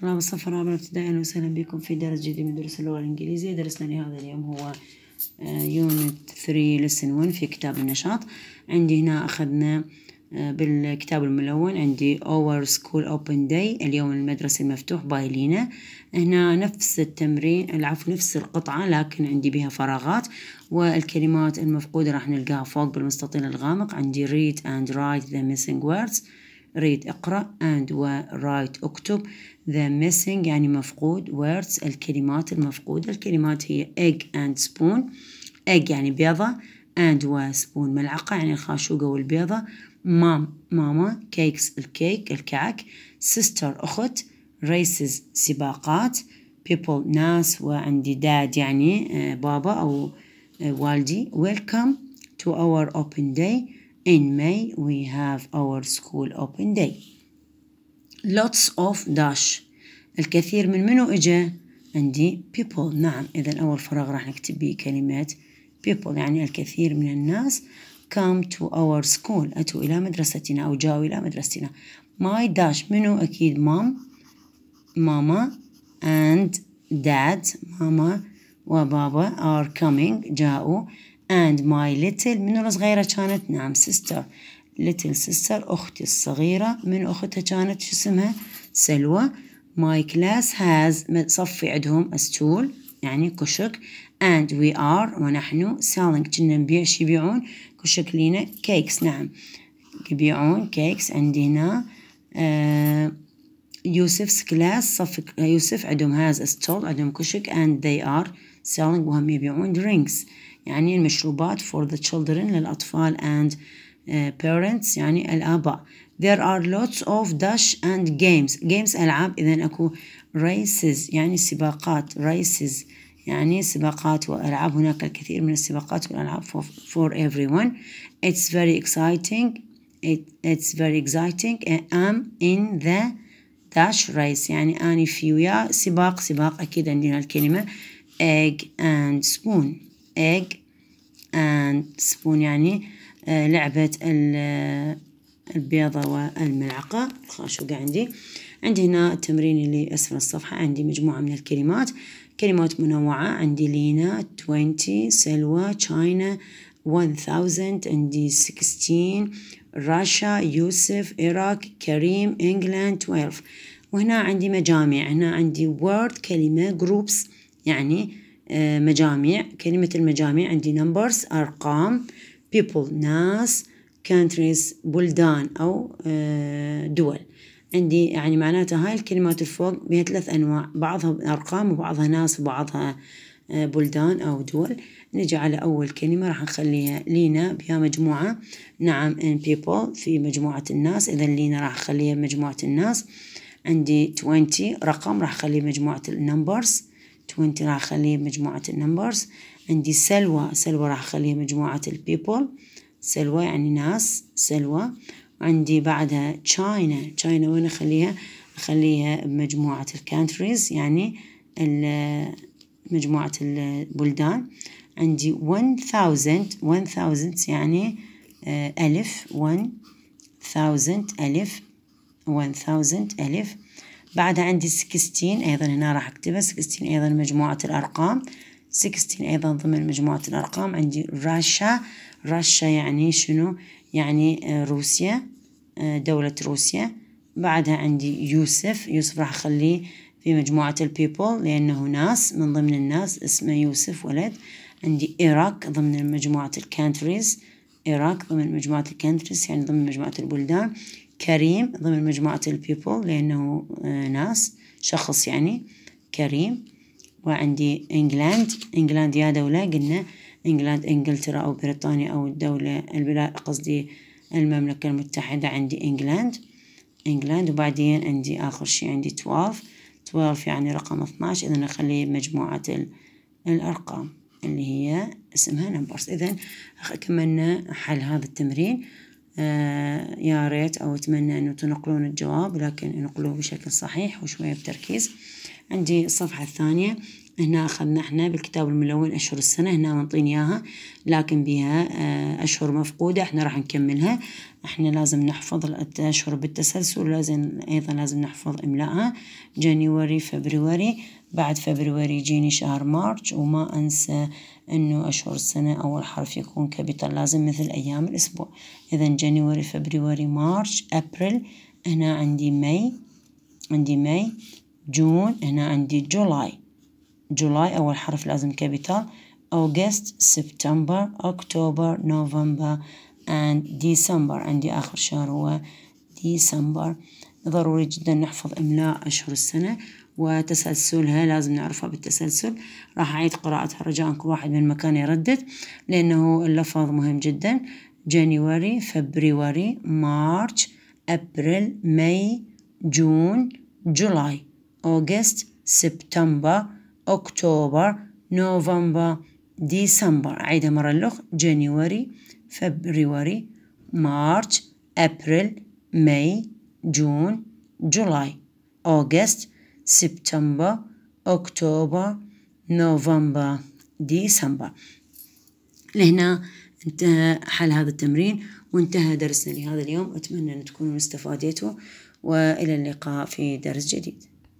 طلاب الصف الرابع ابتدائي أهلا وسهلا بكم في درس جديد من دروس اللغة الإنجليزية درسنا لهذا اليوم هو يونت 3 لسن 1 في كتاب النشاط عندي هنا أخذنا آه، بالكتاب الملون عندي اور سكول اوبن داي اليوم المدرسي المفتوح لينا هنا نفس التمرين العفو نفس القطعة لكن عندي بها فراغات والكلمات المفقودة راح نلقاها فوق بالمستطيل الغامق عندي read and write the missing words read اقرأ and write اكتب the missing يعني مفقود words الكلمات المفقودة الكلمات هي egg and spoon egg يعني بيضة and spoon ملعقة يعني الخاشوقة والبيضة mom ماما cakes الكيك الكعك sister أخت races سباقات people ناس وعندي داد يعني آه، بابا أو آه، والدي welcome to our open day In May, we have our school open day. Lots of dash. الكثير من منو إجا؟ عندي people نعم إذا أول فراغ راح نكتب به كلمة people يعني الكثير من الناس come to our school أتوا إلى مدرستنا أو جاءوا إلى مدرستنا my dash منو أكيد mom ماما and dad ماما وبابا are coming جاءوا and my little من وأنا صغيرة كانت نعم sister little sister أختي الصغيرة من أختها كانت شو اسمها سلوى my class has صفي عندهم a stool يعني كشك and we are ونحن selling كنا نبيع شي يبيعون كشك لينا cakes نعم يبيعون cakes عندنا آه يوسف's class صف يوسف عندهم has a stall عندهم كشك and they are selling وهم يبيعون drinks يعني المشروبات for the children للأطفال and parents يعني الآباء there are lots of dash and games games ألعاب إذا أكو races يعني سباقات races يعني سباقات وألعاب هناك الكثير من السباقات والألعاب for, for everyone it's very exciting It, it's very exciting I'm in the dash race يعني أنا في ويا سباق سباق أكيد عندنا الكلمة egg and spoon egg and spoon يعني آه، لعبة آه، البيضة والملعقة الخاشوقة عندي عندي هنا التمرين اللي أسفل الصفحة عندي مجموعة من الكلمات كلمات منوعة عندي لينا 20 سلوى تشاينا 1000 عندي 16 راشا يوسف إيراك كريم إنجلاند 12 وهنا عندي مجامع هنا عندي word كلمة groups يعني آه، مجاميع كلمة المجاميع عندي numbers أرقام people ناس countries بلدان أو آه، دول عندي يعني معناتها هاي الكلمات الفوق بها ثلاث أنواع بعضها أرقام وبعضها ناس وبعضها آه، بلدان أو دول نجي على أول كلمة راح نخليها لينا بها مجموعة نعم in people في مجموعة الناس إذا لينا راح أخليها مجموعة الناس عندي 20 رقم راح أخليه مجموعة numbers 20 راح اخليه مجموعة النمبرز عندي سلوى سلوى راح اخليه مجموعة البيبول سلوى يعني ناس سلوى عندي بعدها تشاينا تشاينا وين اخليها اخليها بمجموعة الكانتريز يعني مجموعة البلدان عندي 1000 1000 يعني آه، ألف 1000 ألف 1000 ألف بعدها عندي 16 أيضا هنا راح أكتبها 16 أيضا مجموعة الأرقام 16 أيضا ضمن مجموعة الأرقام عندي راشا راشا يعني شنو يعني آه، روسيا آه، دولة روسيا بعدها عندي يوسف يوسف راح أخليه في مجموعة البيبول لأنه ناس من ضمن الناس اسمه يوسف ولد عندي إيراك ضمن مجموعة الكانتريز إيراك ضمن مجموعة الكانتريز يعني ضمن مجموعة البلدان كريم ضمن مجموعة البيبل لأنه آه، ناس شخص يعني كريم وعندي إنجلاند إنجلاند يا دولة قلنا إنجلاند إنجلترا أو بريطانيا أو الدولة الولاية قصدي المملكة المتحدة عندي إنجلاند إنجلاند وبعدين عندي آخر شي عندي 12 12 يعني رقم 12 إذا نخلي مجموعة الأرقام اللي هي اسمها نمبرز إذا كملنا حل هذا التمرين آه، يا ريت أو أتمنى أنه تنقلون الجواب لكن انقلوه بشكل صحيح وشوية بتركيز عندي الصفحة الثانية هنا أخذنا إحنا بالكتاب الملون أشهر السنة هنا منطين إياها لكن بها آه، أشهر مفقودة إحنا راح نكملها إحنا لازم نحفظ الأشهر بالتسلسل ولازم أيضا لازم نحفظ إملائها جانيوري فبروري بعد فبروري يجيني شهر مارش وما أنسى إنه أشهر السنة أول حرف يكون كابيتال لازم مثل أيام الأسبوع إذا جانيوري فبروري مارش أبريل هنا عندي ماي عندي ماي جون هنا عندي جولاي جولاي أول حرف لازم كابيتال أوغست سبتمبر أكتوبر نوفمبر and ديسمبر عندي آخر شهر هو ديسمبر ضروري جدا نحفظ إملاء أشهر السنة وتسلسلها لازم نعرفها بالتسلسل راح أعيد قراءتها رجاء كل واحد من مكان يردد لأنه اللفظ مهم جدا جانيوري فبريوري مارش أبريل ماي جون جولاي August, سبتمبر أكتوبر نوفمبر ديسمبر عيدها مرة لأخ جانيوري February, مارش أبريل ماي جون جولاي August, سبتمبر أكتوبر نوفمبر ديسمبر لهنا انتهى حل هذا التمرين وانتهى درسنا لهذا اليوم أتمنى أن تكونوا استفاديتوا وإلى اللقاء في درس جديد